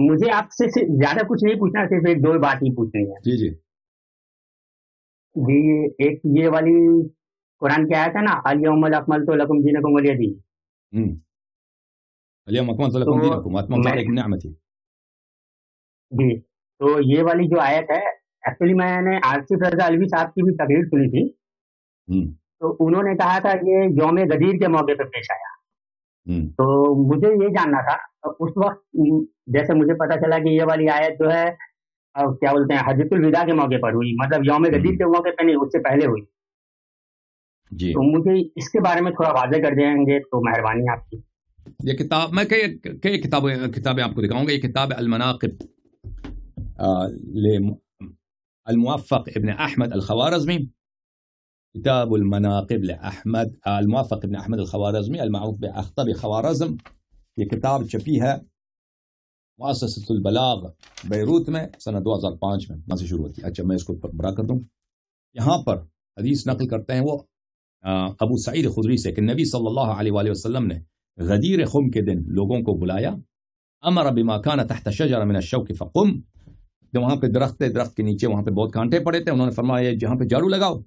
مجھے آپ سے زیادہ کچھ نہیں پوچھنا صرف ایک دو بات ہی پوچھنی ہے جی جی جی ایک یہ والی قرآن کیا آیا تھا نا علی محمد اکمل تو لکم جی نکم جی علیمدھی جی تو یہ والی جو آیت ہے ایکچولی میں نے آصف رضا الوی صاحب کی بھی تقریر سنی تھی تو انہوں نے کہا تھا یہ یوم غدیر کے موقع پہ پیش آیا تو مجھے یہ جاننا تھا اس وقت جیسے مجھے پتا چلا کہ یہ والی آیت جو ہے کیا بولتے ہیں حجت الوداع کے موقع پر ہوئی مطلب یوم کے موقع پہ نہیں اس سے پہلے ہوئی جی تو مجھے اس کے بارے میں تھوڑا واضح کر دیں گے تو مہربانی آپ کی یہ کتاب میں کئی کتابیں آپ کو دکھاؤں گا یہ کتاب المناقب الموفق ابن احمد الخوارزمی كتاب المناقب لأحمد آه، الموافق بن أحمد الخوارزمي المعروف بأخطب خوارزم في كتاب شفيها مؤسسة البلاغ بيروت ما سنة 2005 من ناسي شروع تي أجل ما يسكت برا كردون يهان پر حديث نقل کرتے ہیں وہ أبو سعيد خضري سے کہ نبی صلى الله عليه وآله وسلم نے غدير خم کے دن لوگوں کو بلایا أمر بما كان تحت شجرة من الشوك فقم جو وہاں پہ درخت درخت کے نیچے وہاں پہ بہت کانٹے پڑے تھے انہوں نے فرمایا جہاں پہ جارو لگاؤ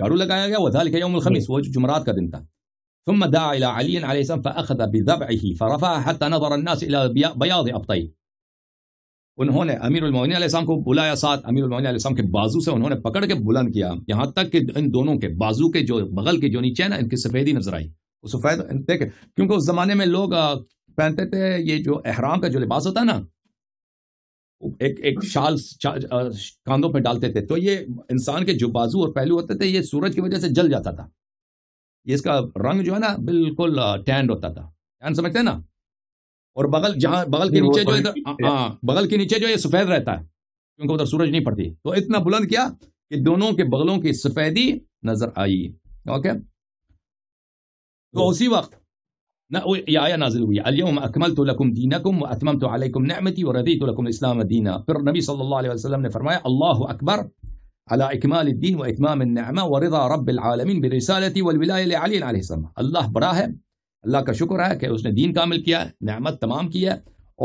جارو लगाया गया وذلك يوم الخميس وهو جمعرات का दिन था ثم دعا إلى علي عليه السلام فأخذ بذبحه فرفعه حتى نظر الناس إلى بياض أبطيه उन्होंने अमीर उलमोमिन अलैहिस्सलाम को बुलाया साथ अमीर उलमोमिन अलैहिस्सलाम के बाजू से उन्होंने पकड़ के बुलंद किया यहाँ तक कि इन दोनों के बाजू के जो बगल के जो नीचे है ना इनकी सफ़ेदी नजर आई सफ़ेद देखे क्योंकि उस जमाने में लोग पहनते थे ये जो अहराम का जो लिबास होता है ना ایک ایک شال کاندھوں پہ ڈالتے تھے تو یہ انسان کے جو بازو اور پہلو ہوتے تھے یہ سورج کی وجہ سے جل جاتا تھا یہ اس کا رنگ جو ہے نا بالکل ٹینڈ ہوتا تھا ٹین سمجھتے ہیں نا اور بغل جہاں بغل کے نیچے جو ہاں بغل کے نیچے جو یہ سفید رہتا ہے کیونکہ ادھر سورج نہیں پڑتی تو اتنا بلند کیا کہ دونوں کے بغلوں کی سفیدی نظر آئی اوکے تو اسی وقت یہ آیا نازل ہوئی الیوم اکملت لکم دینکم علیکم نہیہ نازلکم لکم السلام دینا پھر نبی صلی اللہ علیہ وسلم نے فرمایا اللہ اکبر علی اکمال الدین و اتمام النعمہ رب العالمین برسالتی لعلی علیہ السلام اللہ بڑا ہے اللہ کا شکر ہے کہ اس نے دین کامل کیا ہے نعمت تمام کیا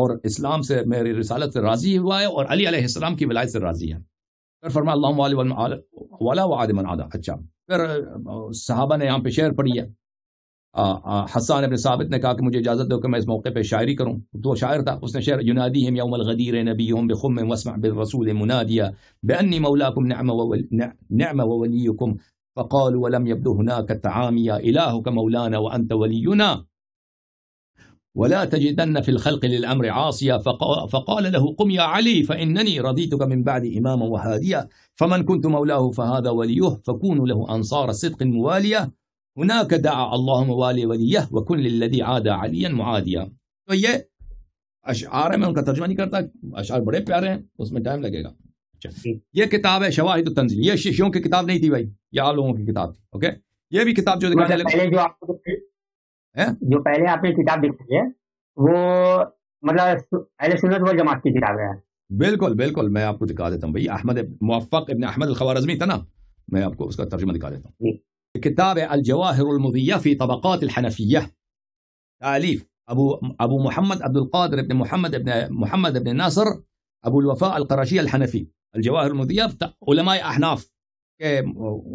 اور اسلام سے میری رسالت سے راضی ہوا ہے اور علی علیہ السلام کی ولایت سے راضی ہے پھر فرما اللہ و آدم العلہ اچھا پھر صحابہ نے یہاں پہ شعر پڑھی ہے حسان ابن ثابت نے کہا کہ مجھے اجازت دو کہ میں اس موقع پہ شاعری کروں تو شاعر تھا اس نے شعر ینادیہم يوم الغدير نبيهم بخم واسمع بالرسول مناديا باني مولاكم نعم و نعم فقالوا ولم يبدو هناك تعاميا الهك مولانا وانت ولينا ولا تجدن في الخلق للامر عاصيا فقال له قم يا علي فانني رضيتك من بعد اماما وهاديا فمن كنت مولاه فهذا وليه فكونوا له انصار صدق مواليه ہناک دعا والی ولیہ وکن للذی عادا علیا معادیا تو یہ یہ یہ یہ یہ اشعار اشعار ہے ہے میں میں ان کا ترجمہ نہیں نہیں کرتا بڑے پیارے ہیں اس ٹائم لگے گا کتاب کتاب کتاب کتاب شواہد کی کی تھی بھائی آپ لوگوں اوکے بھی جو جو آپ پہلے نے کتاب دکھائی ہے وہ مطلب اہل سنت جماعت کی کتاب ہے بالکل بالکل میں آپ کو دکھا دیتا ہوں بھائی احمد موفق ابن احمد الخوارزمی تھا نا میں آپ کو اس کا ترجمہ دکھا دیتا ہوں جی۔ بكتاب الجواهر المضية في طبقات الحنفية تأليف أبو أبو محمد عبد القادر بن محمد بن محمد بن ناصر أبو الوفاء القرشي الحنفي الجواهر المضية علماء أحناف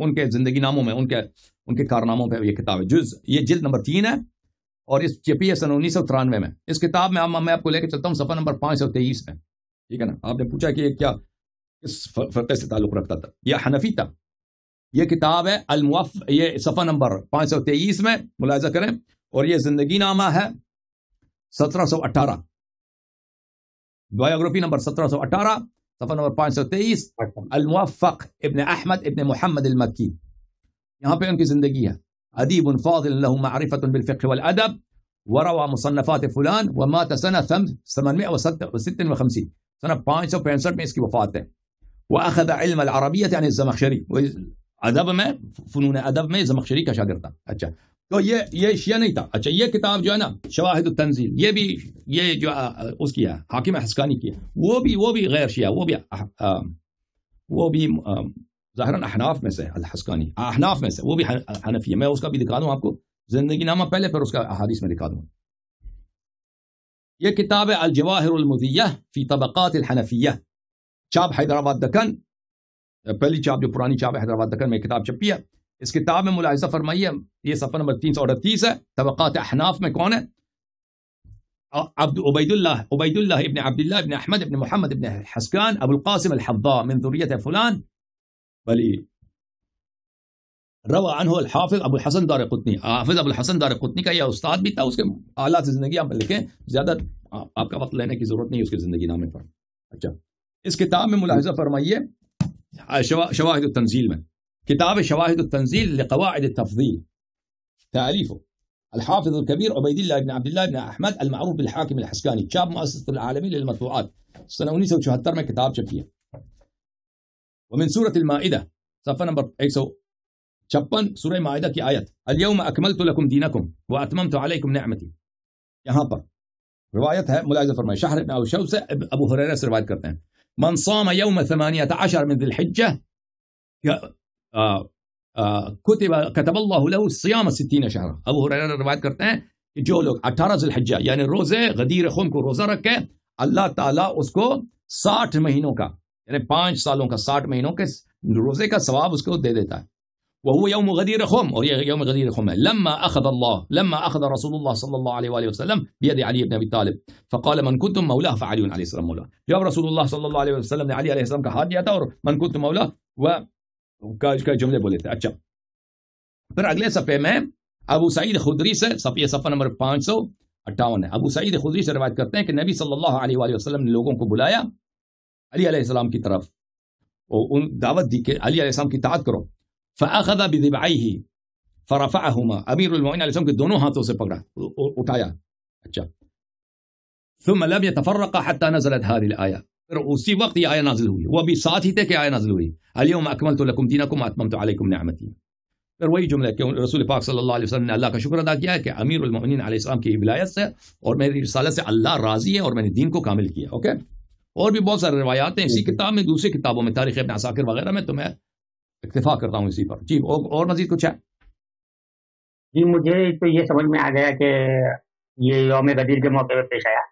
उनके जिंदगी नामों में उनके उनके कारनामों पे ये किताब है जुज ये जिल्द नंबर तीन है और इस चेपी है सन उन्नीस सौ तिरानवे में इस किताब में मैं आपको लेकर चलता हूँ सफर नंबर पाँच सौ तेईस में ठीक है ना आपने पूछा कि ये क्या किस फतेह से ताल्लुक रखता था या हनफी था یہ کتاب ہے الموف یہ صفحہ نمبر 523 میں ملاحظہ کریں اور یہ زندگی نامہ ہے 1718 بایوگرافی نمبر 1718 صفحہ نمبر 523 الموفق ابن احمد ابن محمد المکی یہاں پہ ان کی زندگی ہے ادیب فاضل له معرفه بالفقه والادب وروى مصنفات فلان ومات سنه 856 سنه 565 میں اس کی وفات ہے واخذ علم العربيه عن الزمخشري अदब में फनून अदब में जमखशरी का शागिर था अच्छा तो ये ये शिया नहीं था अच्छा ये किताब जो है ना शवाहिद तंजील ये भी ये जो उसकी है हाकिम हस्कानी की है वो भी वो भी गैर शिया वो भी आ, आ, वो भी ज़ाहरन अहनाफ में से हस्कानी अहनाफ में से वो भी हनफी है मैं उसका भी दिखा दूँ आपको ज़िंदगी नामा पहले फिर उसका अहादीस में दिखा दूँगा ये किताब अलजवाहिर फी तबक़ात हनफिया चाप हैदराबाद दकन پہلی چاپ جو پرانی چاپ ہے حیدرآباد دکن میں کتاب چھپی ہے اس کتاب میں ملاحظہ فرمائیے یہ سفر نمبر تین سو اڑتیس ہے طبقات احناف میں کون ہے عبد عبید عبید اللہ اللہ ابن ابن ابن احمد محمد ابن حسکان ابو ابو القاسم فلان بلی روا الحافظ الحسن دار قطنی حافظ ابو الحسن دار قطنی کا یہ استاد بھی تھا اس کے اعلیٰ سے زندگی آپ لکھیں زیادہ آپ کا وقت لینے کی ضرورت نہیں اس کی زندگی نامے پر اچھا اس کتاب میں ملاحظہ فرمائیے شواهد التنزيل من كتاب شواهد التنزيل لقواعد التفضيل تأليفه الحافظ الكبير عبيد الله بن عبد الله بن أحمد المعروف بالحاكم الحسكاني شاب مؤسسة العالمين للمطبوعات سنة 1974 من كتاب شفيه ومن سورة المائدة صفحة نمبر 156 سورة المائده كي ايات اليوم أكملت لكم دينكم وأتممت عليكم نعمتي يا هابر روايتها है मुलाजा फरमाए शाहर شوسه ابو هريره से अबू हुरैरा من من صام يوم ثمانية عشر ذي الحجة الله له اللہ ستين شهرا ابو روایت کرتے ہیں جو لوگ اٹھارہ الحجہ یعنی روزے غدیر خون کو روزہ رکھے اللہ تعالیٰ اس کو ساٹھ مہینوں کا یعنی پانچ سالوں کا ساٹھ مہینوں کے روزے کا ثواب اس کو دے دیتا ہے وهو يوم غدير خم يوم غدير خم لما أخذ الله لما أخذ رسول الله صلى الله عليه وآله وسلم بيد علي بن أبي طالب فقال من كنتم مولاه فعلي عليه السلام مولاه جاب رسول الله صلى الله عليه وسلم لعلي عليه السلام كهادي أتور من كنت مولاه و كاش كاش جملة بوليت أشام بر أقلي سفيه مه أبو سعيد خدري سه سفيه صفة نمبر 558 ابو سعيد خدری سے روایت کرتے ہیں کہ نبی صلی اللہ علیہ وآلہ وسلم نے لوگوں کو بلایا علی علیہ السلام کی طرف اور ان دعوت دی کہ علی علیہ السلام کی اطاعت کرو فاخذ بذبعيه فرفعهما امير المؤمنين عليه السلام قد دونوها توسي اوتايا ثم لم يتفرق حتى نزلت هذه الايه وسي وقت يا ايه نازل هوي وبساتي تك ايه نازل هوي اليوم اكملت لكم دينكم واتممت عليكم نعمتي روي جمله كي رسول پاک صلى الله عليه وسلم نے اللہ کا شکر ادا کیا کہ امیر المؤمنین علیہ السلام كي ولایت سے اور میری رسالت سے اللہ راضی ہے اور میں نے دین کو کامل کیا اوکے اور بھی بہت سارے روایات ہیں اسی کتاب میں دوسری کتابوں میں تاریخ ابن عساکر وغیرہ میں تو میں اکتفا کرتا ہوں اسی پر جی اور مزید کچھ ہے جی مجھے تو یہ سمجھ میں آ گیا کہ یہ یوم غدیر کے موقع پہ پیش آیا